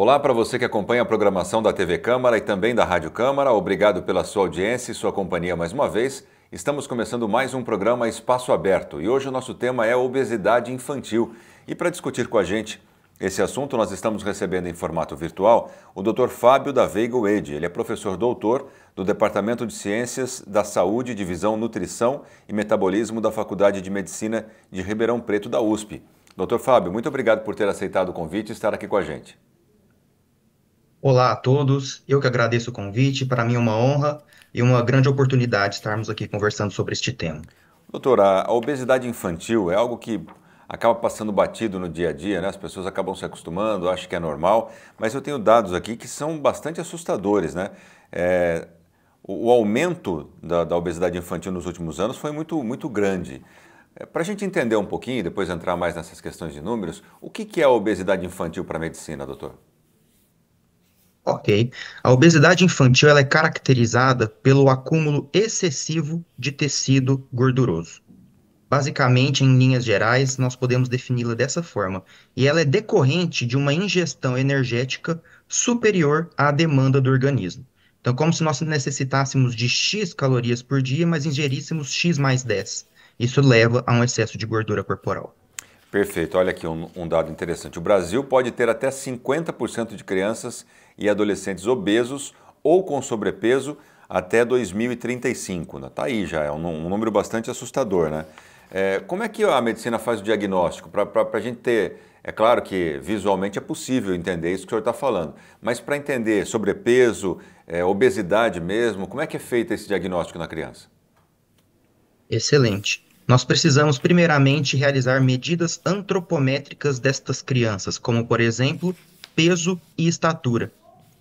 Olá para você que acompanha a programação da TV Câmara e também da Rádio Câmara. Obrigado pela sua audiência e sua companhia mais uma vez. Estamos começando mais um programa Espaço Aberto e hoje o nosso tema é obesidade infantil. E para discutir com a gente esse assunto, nós estamos recebendo em formato virtual o Dr. Fábio da Veiga Wade. Ele é professor doutor do Departamento de Ciências da Saúde, Divisão Nutrição e Metabolismo da Faculdade de Medicina de Ribeirão Preto da USP. Dr. Fábio, muito obrigado por ter aceitado o convite e estar aqui com a gente. Olá a todos, eu que agradeço o convite. Para mim é uma honra e uma grande oportunidade estarmos aqui conversando sobre este tema. Doutora, a obesidade infantil é algo que acaba passando batido no dia a dia, né? As pessoas acabam se acostumando, acham que é normal, mas eu tenho dados aqui que são bastante assustadores, né? É, o, aumento da, da, obesidade infantil nos últimos anos foi muito, muito grande. É, para a gente entender um pouquinho, depois entrar mais nessas questões de números, o que, que é a obesidade infantil para a medicina, doutor? Ok. A obesidade infantil ela é caracterizada pelo acúmulo excessivo de tecido gorduroso. Basicamente, em linhas gerais, nós podemos defini-la dessa forma, e ela é decorrente de uma ingestão energética superior à demanda do organismo. Então, como se nós necessitássemos de X calorias por dia, mas ingeríssemos X mais 10. Isso leva a um excesso de gordura corporal. Perfeito. Olha aqui um, um dado interessante. O Brasil pode ter até 50% de crianças e adolescentes obesos ou com sobrepeso até 2035. Está né? aí já, é um, número bastante assustador. Né? É, como é que a medicina faz o diagnóstico? Para a gente ter. É claro que visualmente é possível entender isso que o senhor está falando, mas para entender sobrepeso, é, obesidade mesmo, como é que é feito esse diagnóstico na criança? Excelente. Nós precisamos, primeiramente, realizar medidas antropométricas destas crianças, como, por exemplo, peso e estatura.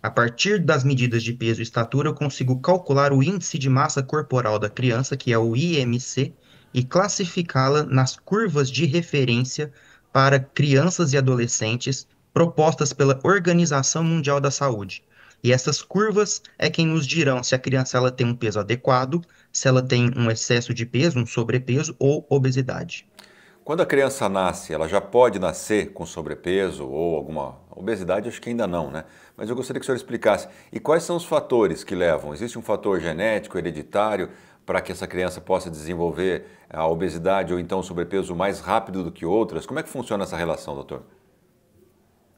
A partir das medidas de peso e estatura, eu consigo calcular o índice de massa corporal da criança, que é o IMC, e classificá-la nas curvas de referência para crianças e adolescentes propostas pela Organização Mundial da Saúde. E essas curvas é quem nos dirão se a criança ela tem um peso adequado, se ela tem um excesso de peso, um sobrepeso ou obesidade. Quando a criança nasce, ela já pode nascer com sobrepeso ou alguma obesidade? Acho que ainda não, né? Mas eu gostaria que o senhor explicasse. E quais são os fatores que levam? Existe um fator genético, hereditário, para que essa criança possa desenvolver a obesidade ou então o sobrepeso mais rápido do que outras? Como é que funciona essa relação, doutor?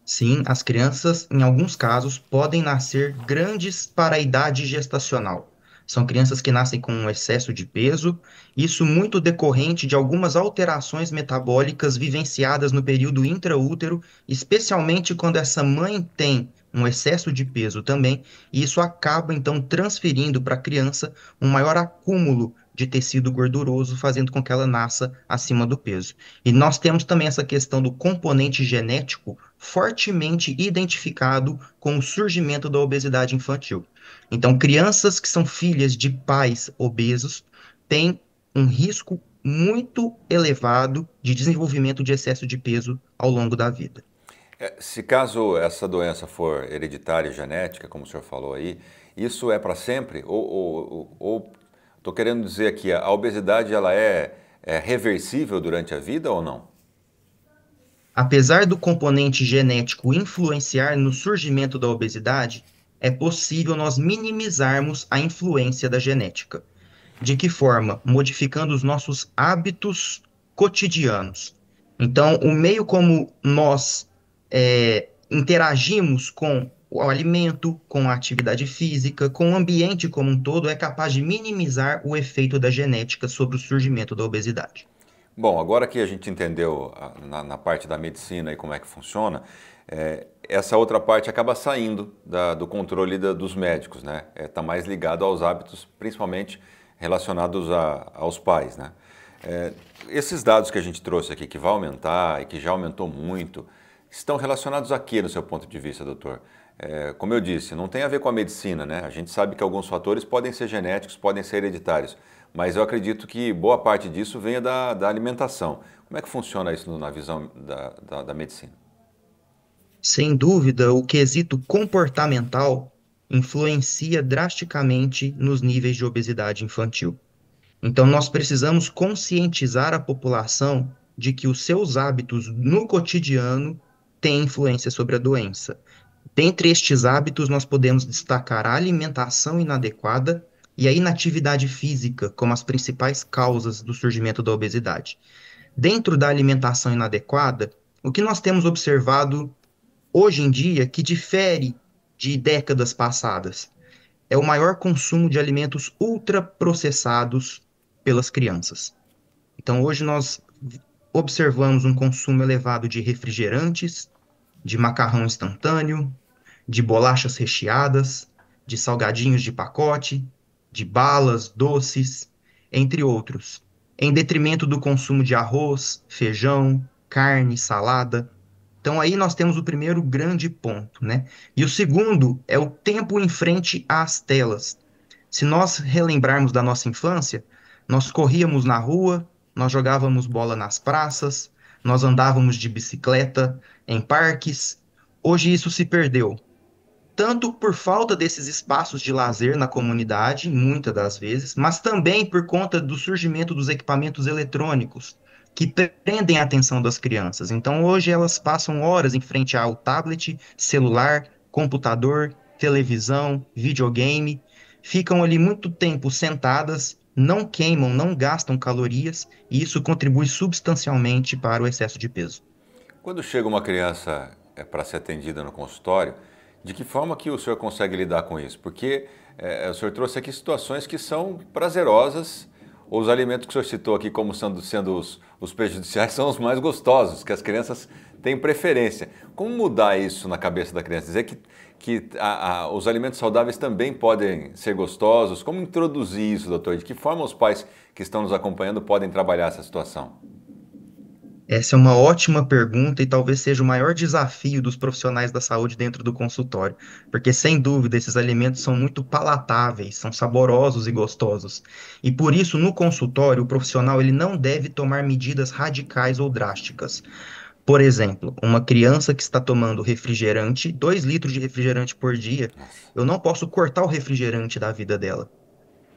Sim, as crianças, em alguns casos, podem nascer grandes para a idade gestacional. São crianças que nascem com um excesso de peso, isso muito decorrente de algumas alterações metabólicas vivenciadas no período intraútero, especialmente quando essa mãe tem um excesso de peso também, e isso acaba então transferindo para a criança um maior acúmulo de tecido gorduroso, fazendo com que ela nasça acima do peso. E nós temos também essa questão do componente genético fortemente identificado com o surgimento da obesidade infantil. Então, crianças que são filhas de pais obesos têm um risco muito elevado de desenvolvimento de excesso de peso ao longo da vida. É, se caso essa doença for hereditária e genética, como o senhor falou aí, isso é para sempre? Ou estou querendo dizer que a obesidade ela é, é reversível durante a vida ou não? Apesar do componente genético influenciar no surgimento da obesidade, é possível nós minimizarmos a influência da genética. De que forma? Modificando os nossos hábitos cotidianos. Então, o meio como nós é, interagimos com o alimento, com a atividade física, com o ambiente como um todo, é capaz de minimizar o efeito da genética sobre o surgimento da obesidade. Bom, agora que a gente entendeu na, na parte da medicina e como é que funciona, é, essa outra parte acaba saindo da, do controle da, dos médicos, né? Está é, tá mais ligado aos hábitos, principalmente relacionados a, aos pais, né? É, esses dados que a gente trouxe aqui, que vai aumentar e que já aumentou muito, estão relacionados a quê, no seu ponto de vista, doutor? É, como eu disse, não tem a ver com a medicina, né? A gente sabe que alguns fatores podem ser genéticos, podem ser hereditários, mas eu acredito que boa parte disso venha da, da alimentação. Como é que funciona isso na visão da, da, da medicina? Sem dúvida, o quesito comportamental influencia drasticamente nos níveis de obesidade infantil. Então, nós precisamos conscientizar a população de que os seus hábitos no cotidiano têm influência sobre a doença. Dentre estes hábitos, nós podemos destacar a alimentação inadequada e a inatividade física como as principais causas do surgimento da obesidade. Dentro da alimentação inadequada, o que nós temos observado hoje em dia que difere de décadas passadas. É o maior consumo de alimentos ultraprocessados pelas crianças. Então, hoje nós observamos um consumo elevado de refrigerantes, de macarrão instantâneo, de bolachas recheadas, de salgadinhos de pacote, de balas, doces, entre outros, em detrimento do consumo de arroz, feijão, carne, salada, então aí nós temos o primeiro grande ponto, né? E o segundo é o tempo em frente às telas. Se nós relembrarmos da nossa infância, nós corríamos na rua, nós jogávamos bola nas praças, nós andávamos de bicicleta em parques. Hoje isso se perdeu. Tanto por falta desses espaços de lazer na comunidade, muitas das vezes, mas também por conta do surgimento dos equipamentos eletrônicos que prendem a atenção das crianças. Então, hoje elas passam horas em frente ao tablet, celular, computador, televisão, videogame, ficam ali muito tempo sentadas, não queimam, não gastam calorias, e isso contribui substancialmente para o excesso de peso. Quando chega uma criança é, para ser atendida no consultório, de que forma que o senhor consegue lidar com isso? Porque é, o senhor trouxe aqui situações que são prazerosas os alimentos que o senhor citou aqui como sendo, sendo os, os prejudiciais são os mais gostosos, que as crianças têm preferência. Como mudar isso na cabeça da criança? Dizer que, que a, a, os alimentos saudáveis também podem ser gostosos? Como introduzir isso, doutor? De que forma os pais que estão nos acompanhando podem trabalhar essa situação? Essa é uma ótima pergunta e talvez seja o maior desafio dos profissionais da saúde dentro do consultório, porque sem dúvida esses alimentos são muito palatáveis, são saborosos e gostosos. E por isso no consultório o profissional ele não deve tomar medidas radicais ou drásticas. Por exemplo, uma criança que está tomando refrigerante, 2 litros de refrigerante por dia, eu não posso cortar o refrigerante da vida dela.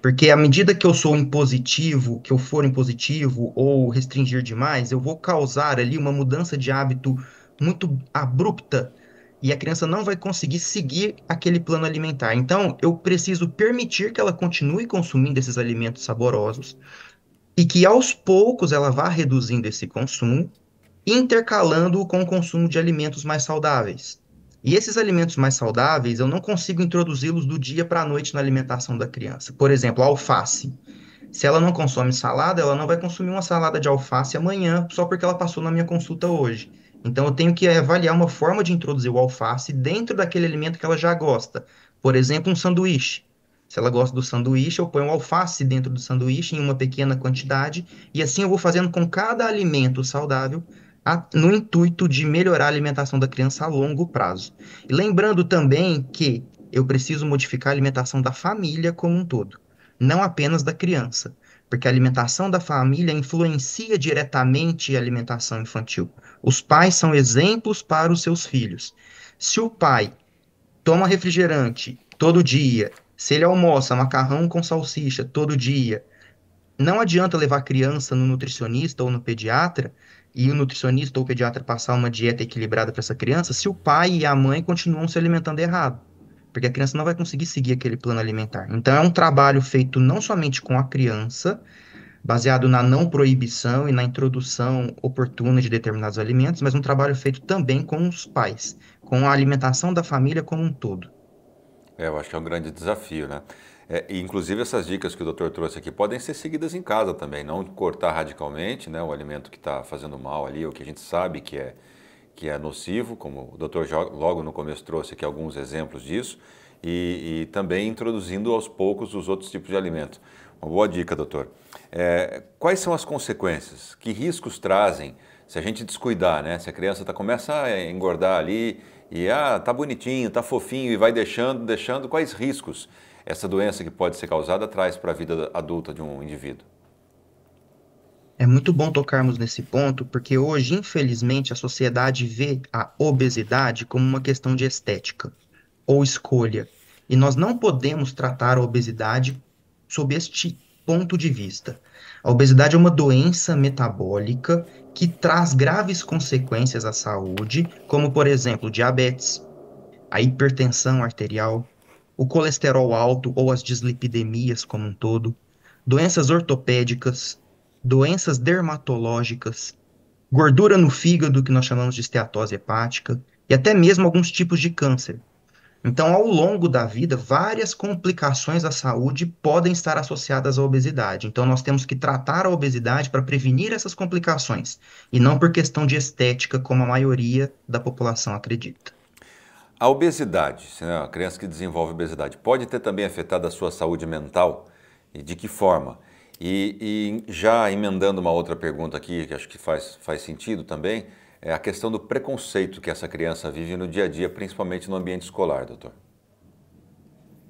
Porque à medida que eu sou impositivo, que eu for impositivo ou restringir demais, eu vou causar ali uma mudança de hábito muito abrupta e a criança não vai conseguir seguir aquele plano alimentar. Então, eu preciso permitir que ela continue consumindo esses alimentos saborosos e que aos poucos ela vá reduzindo esse consumo, intercalando-o com o consumo de alimentos mais saudáveis. E esses alimentos mais saudáveis, eu não consigo introduzi-los do dia para a noite na alimentação da criança. Por exemplo, a alface. Se ela não consome salada, ela não vai consumir uma salada de alface amanhã, só porque ela passou na minha consulta hoje. Então, eu tenho que avaliar uma forma de introduzir o alface dentro daquele alimento que ela já gosta. Por exemplo, um sanduíche. Se ela gosta do sanduíche, eu ponho alface dentro do sanduíche em uma pequena quantidade, e assim eu vou fazendo com cada alimento saudável no intuito de melhorar a alimentação da criança a longo prazo. E lembrando também que eu preciso modificar a alimentação da família como um todo, não apenas da criança, porque a alimentação da família influencia diretamente a alimentação infantil. Os pais são exemplos para os seus filhos. Se o pai toma refrigerante todo dia, se ele almoça macarrão com salsicha todo dia, não adianta levar a criança no nutricionista ou no pediatra e o nutricionista ou o pediatra passar uma dieta equilibrada para essa criança se o pai e a mãe continuam se alimentando errado. Porque a criança não vai conseguir seguir aquele plano alimentar. Então, é um trabalho feito não somente com a criança, baseado na não proibição e na introdução oportuna de determinados alimentos, mas um trabalho feito também com os pais, com a alimentação da família como um todo. É, eu acho que é um grande desafio, né? É, inclusive essas dicas que o doutor trouxe aqui podem ser seguidas em casa também, não cortar radicalmente né, o alimento que está fazendo mal ali, ou que a gente sabe que é, que é nocivo, como o doutor logo no começo trouxe aqui alguns exemplos disso, e, e também introduzindo aos poucos os outros tipos de alimentos. Uma boa dica, doutor. É, quais são as consequências? Que riscos trazem se a gente descuidar, né? Se a criança tá, começa a engordar ali e ah, tá bonitinho, tá fofinho e vai deixando, deixando, quais riscos essa doença que pode ser causada traz para a vida adulta de um indivíduo? É muito bom tocarmos nesse ponto, porque hoje, infelizmente, a sociedade vê a obesidade como uma questão de estética ou escolha. E nós não podemos tratar a obesidade sob este ponto de vista. A obesidade é uma doença metabólica que traz graves consequências à saúde, como, por exemplo, diabetes, a hipertensão arterial, o colesterol alto ou as dislipidemias como um todo, doenças ortopédicas, doenças dermatológicas, gordura no fígado, que nós chamamos de esteatose hepática, e até mesmo alguns tipos de câncer. Então, ao longo da vida, várias complicações da saúde podem estar associadas à obesidade. Então, nós temos que tratar a obesidade para prevenir essas complicações, e não por questão de estética, como a maioria da população acredita. A obesidade, é a criança que desenvolve obesidade, pode ter também afetado a sua saúde mental? E de que forma? E, e já emendando uma outra pergunta aqui, que acho que faz, faz sentido também, é a questão do preconceito que essa criança vive no dia a dia, principalmente no ambiente escolar, doutor.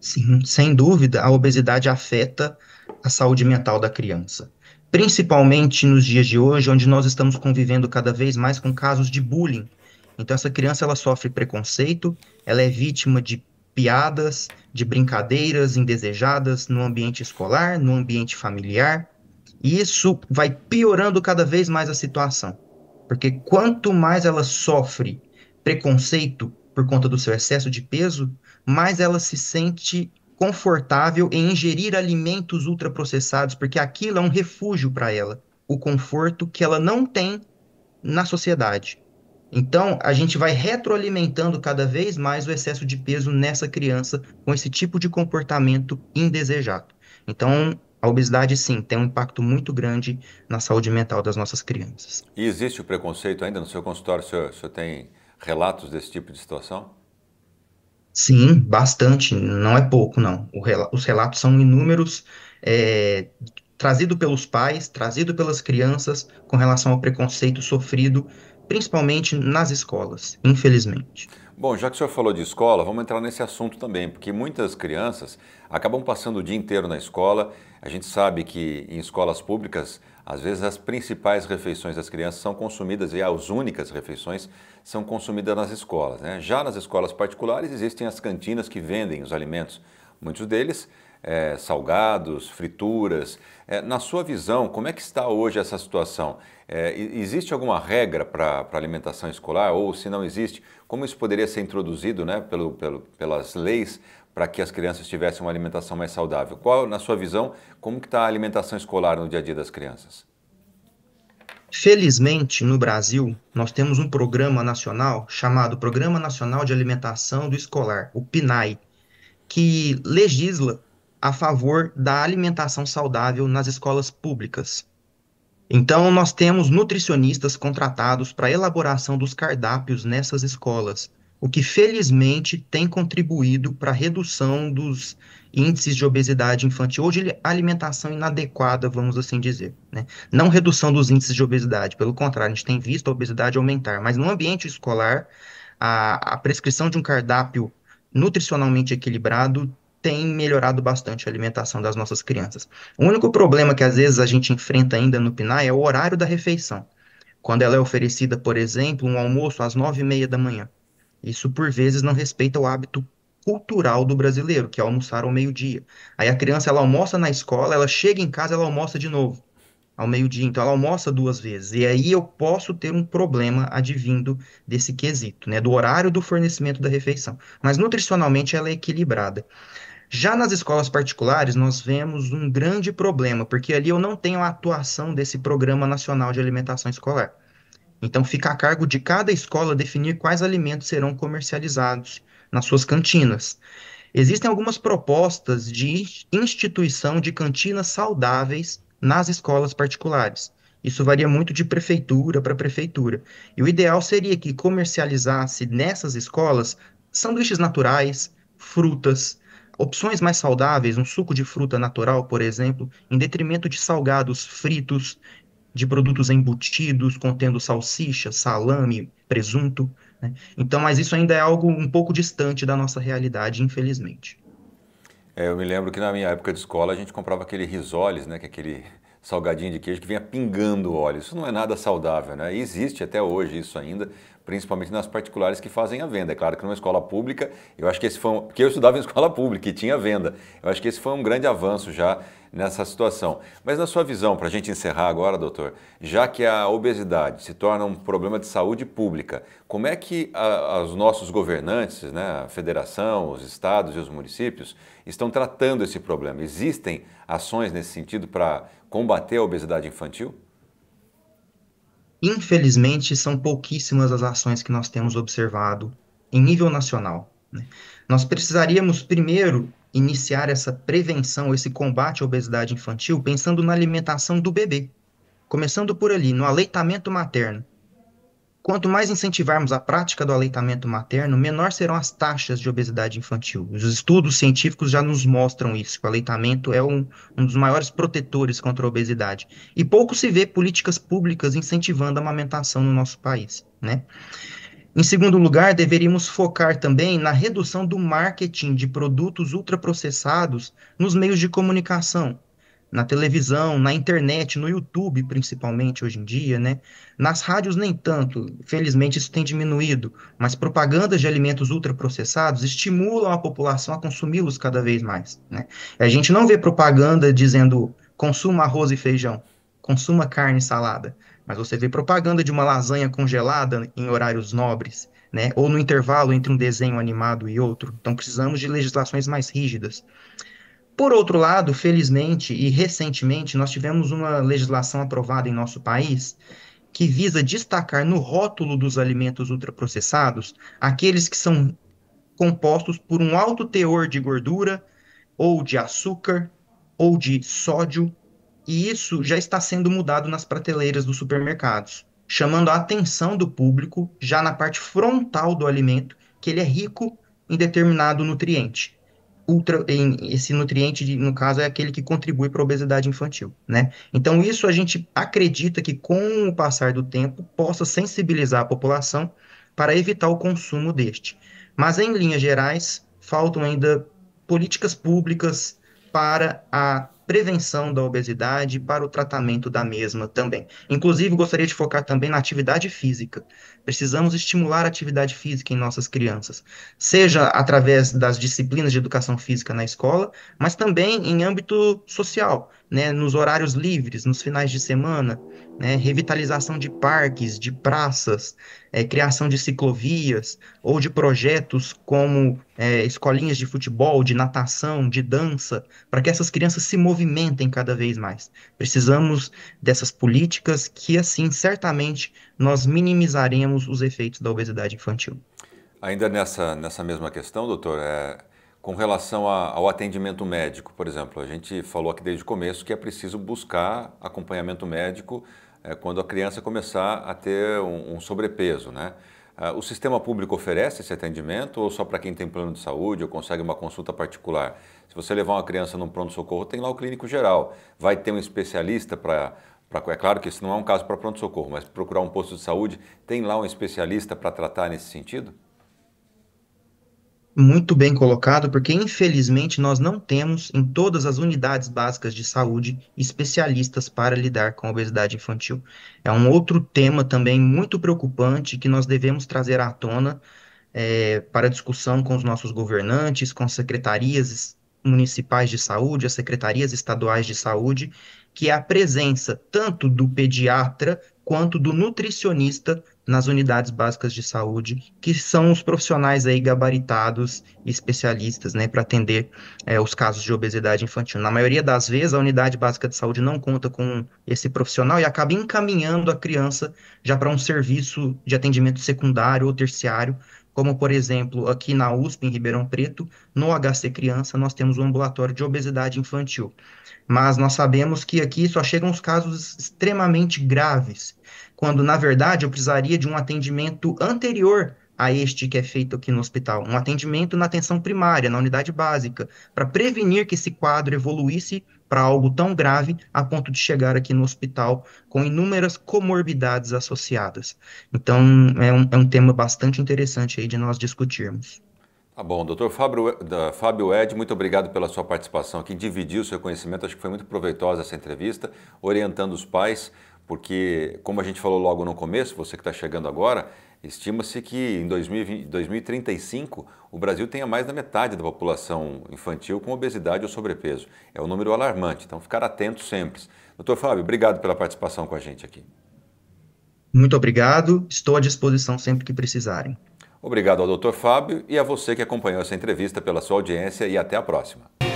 Sim, sem dúvida, a obesidade afeta a saúde mental da criança. Principalmente nos dias de hoje, onde nós estamos convivendo cada vez mais com casos de bullying então essa criança ela sofre preconceito, ela é vítima de piadas, de brincadeiras indesejadas no ambiente escolar, no ambiente familiar, e isso vai piorando cada vez mais a situação. Porque quanto mais ela sofre preconceito por conta do seu excesso de peso, mais ela se sente confortável em ingerir alimentos ultraprocessados, porque aquilo é um refúgio para ela, o conforto que ela não tem na sociedade. Então, a gente vai retroalimentando cada vez mais o excesso de peso nessa criança com esse tipo de comportamento indesejado. Então, a obesidade, sim, tem um impacto muito grande na saúde mental das nossas crianças. E existe o preconceito ainda no seu consultório? O senhor, o senhor tem relatos desse tipo de situação? Sim, bastante, não é pouco, não. Rel os relatos são inúmeros, é, trazido pelos pais, trazido pelas crianças, com relação ao preconceito sofrido principalmente nas escolas, infelizmente. Bom, já que o senhor falou de escola, vamos entrar nesse assunto também, porque muitas crianças acabam passando o dia inteiro na escola. A gente sabe que em escolas públicas, às vezes as principais refeições das crianças são consumidas, e as únicas refeições são consumidas nas escolas. Né? Já nas escolas particulares existem as cantinas que vendem os alimentos. Muitos deles é, salgados, frituras. É, na sua visão, como é que está hoje essa situação? É, existe alguma regra para a alimentação escolar? Ou se não existe, como isso poderia ser introduzido né, pelo, pelo, pelas leis para que as crianças tivessem uma alimentação mais saudável? Qual, na sua visão, como está a alimentação escolar no dia a dia das crianças? Felizmente, no Brasil, nós temos um programa nacional chamado Programa Nacional de Alimentação do Escolar, o PNAE, que legisla a favor da alimentação saudável nas escolas públicas. Então, nós temos nutricionistas contratados para a elaboração dos cardápios nessas escolas, o que felizmente tem contribuído para a redução dos índices de obesidade infantil ou de alimentação inadequada, vamos assim dizer. Né? Não redução dos índices de obesidade, pelo contrário, a gente tem visto a obesidade aumentar, mas no ambiente escolar, a, a prescrição de um cardápio nutricionalmente equilibrado tem melhorado bastante a alimentação das nossas crianças. O único problema que às vezes a gente enfrenta ainda no PNAE é o horário da refeição. Quando ela é oferecida, por exemplo, um almoço às nove e meia da manhã. Isso por vezes não respeita o hábito cultural do brasileiro, que é almoçar ao meio-dia. Aí a criança ela almoça na escola, ela chega em casa, ela almoça de novo ao meio-dia, então ela almoça duas vezes. E aí eu posso ter um problema advindo desse quesito, né, do horário do fornecimento da refeição. Mas nutricionalmente ela é equilibrada. Já nas escolas particulares, nós vemos um grande problema, porque ali eu não tenho a atuação desse Programa Nacional de Alimentação Escolar. Então, fica a cargo de cada escola definir quais alimentos serão comercializados nas suas cantinas. Existem algumas propostas de instituição de cantinas saudáveis nas escolas particulares. Isso varia muito de prefeitura para prefeitura. E o ideal seria que comercializasse nessas escolas sanduíches naturais, frutas, opções mais saudáveis, um suco de fruta natural, por exemplo, em detrimento de salgados fritos, de produtos embutidos contendo salsicha, salame, presunto. Né? Então, mas isso ainda é algo um pouco distante da nossa realidade, infelizmente. É, eu me lembro que na minha época de escola a gente comprava aquele risoles, né, que é aquele salgadinho de queijo que vinha pingando óleo. Isso não é nada saudável, né? E existe até hoje isso ainda principalmente nas particulares que fazem a venda. É claro que numa escola pública, eu acho que esse foi um, porque eu estudava em escola pública e tinha venda. Eu acho que esse foi um grande avanço já nessa situação. Mas na sua visão, para a gente encerrar agora, doutor, já que a obesidade se torna um problema de saúde pública, como é que a, os nossos governantes, né, a federação, os estados e os municípios estão tratando esse problema? Existem ações nesse sentido para combater a obesidade infantil? Infelizmente, são pouquíssimas as ações que nós temos observado em nível nacional. Né? Nós precisaríamos, primeiro, iniciar essa prevenção, esse combate à obesidade infantil, pensando na alimentação do bebê. Começando por ali, no aleitamento materno. Quanto mais incentivarmos a prática do aleitamento materno, menor serão as taxas de obesidade infantil. Os estudos científicos já nos mostram isso, que o aleitamento é um, um dos maiores protetores contra a obesidade. E pouco se vê políticas públicas incentivando a amamentação no nosso país, né? Em segundo lugar, deveríamos focar também na redução do marketing de produtos ultraprocessados nos meios de comunicação, na televisão, na internet, no YouTube, principalmente hoje em dia, né? Nas rádios, nem tanto. Felizmente, isso tem diminuído. Mas propagandas de alimentos ultraprocessados estimulam a população a consumi-los cada vez mais, né? A gente não vê propaganda dizendo consuma arroz e feijão, consuma carne e salada. Mas você vê propaganda de uma lasanha congelada em horários nobres, né? Ou no intervalo entre um desenho animado e outro. Então, precisamos de legislações mais rígidas. Por outro lado, felizmente e recentemente, nós tivemos uma legislação aprovada em nosso país que visa destacar no rótulo dos alimentos ultraprocessados aqueles que são compostos por um alto teor de gordura ou de açúcar ou de sódio, e isso já está sendo mudado nas prateleiras dos supermercados, chamando a atenção do público já na parte frontal do alimento que ele é rico em determinado nutriente ultra, em, esse nutriente, de, no caso, é aquele que contribui para a obesidade infantil, né? Então, isso a gente acredita que com o passar do tempo possa sensibilizar a população para evitar o consumo deste. Mas, em linhas gerais, faltam ainda políticas públicas para a prevenção da obesidade e para o tratamento da mesma também. Inclusive, gostaria de focar também na atividade física. Precisamos estimular a atividade física em nossas crianças, seja através das disciplinas de educação física na escola, mas também em âmbito social né, nos horários livres, nos finais de semana, né, revitalização de parques, de praças, é, criação de ciclovias ou de projetos como é, escolinhas de futebol, de natação, de dança, para que essas crianças se movimentem cada vez mais. Precisamos dessas políticas que, assim, certamente nós minimizaremos os efeitos da obesidade infantil. Ainda nessa, nessa mesma questão, doutor, é, com relação ao atendimento médico, por exemplo, a gente falou aqui desde o começo que é preciso buscar acompanhamento médico é, quando a criança começar a ter um, sobrepeso, né? Ah, o sistema público oferece esse atendimento ou só para quem tem plano de saúde ou consegue uma consulta particular? Se você levar uma criança num pronto-socorro, tem lá o clínico geral. Vai ter um especialista para é claro que isso não é um caso para pronto-socorro, mas procurar um posto de saúde, tem lá um especialista para tratar nesse sentido? muito bem colocado, porque infelizmente nós não temos em todas as unidades básicas de saúde especialistas para lidar com a obesidade infantil. É um outro tema também muito preocupante que nós devemos trazer à tona é, para discussão com os nossos governantes, com as secretarias municipais de saúde, as secretarias estaduais de saúde, que é a presença tanto do pediatra quanto do nutricionista nas unidades básicas de saúde, que são os profissionais aí gabaritados e especialistas, né, para atender é, os casos de obesidade infantil. Na maioria das vezes, a unidade básica de saúde não conta com esse profissional e acaba encaminhando a criança já para um serviço de atendimento secundário ou terciário como por exemplo aqui na USP, em Ribeirão Preto, no HC Criança, nós temos um ambulatório de obesidade infantil. Mas nós sabemos que aqui só chegam os casos extremamente graves, quando na verdade eu precisaria de um atendimento anterior a este que é feito aqui no hospital, um atendimento na atenção primária, na unidade básica, para prevenir que esse quadro evoluísse para algo tão grave a ponto de chegar aqui no hospital com inúmeras comorbidades associadas. Então, é um, é um tema bastante interessante aí de nós discutirmos. Tá bom, doutor Fábio, Fábio Ed, muito obrigado pela sua participação aqui, dividiu o seu conhecimento, acho que foi muito proveitosa essa entrevista, orientando os pais, porque, como a gente falou logo no começo, você que está chegando agora, Estima-se que em 2020, 2035 o Brasil tenha mais da metade da população infantil com obesidade ou sobrepeso. É um número alarmante, então ficar atento sempre. Doutor Fábio, obrigado pela participação com a gente aqui. Muito obrigado, estou à disposição sempre que precisarem. Obrigado ao Dr. Fábio e a você que acompanhou essa entrevista pela sua audiência e até a próxima.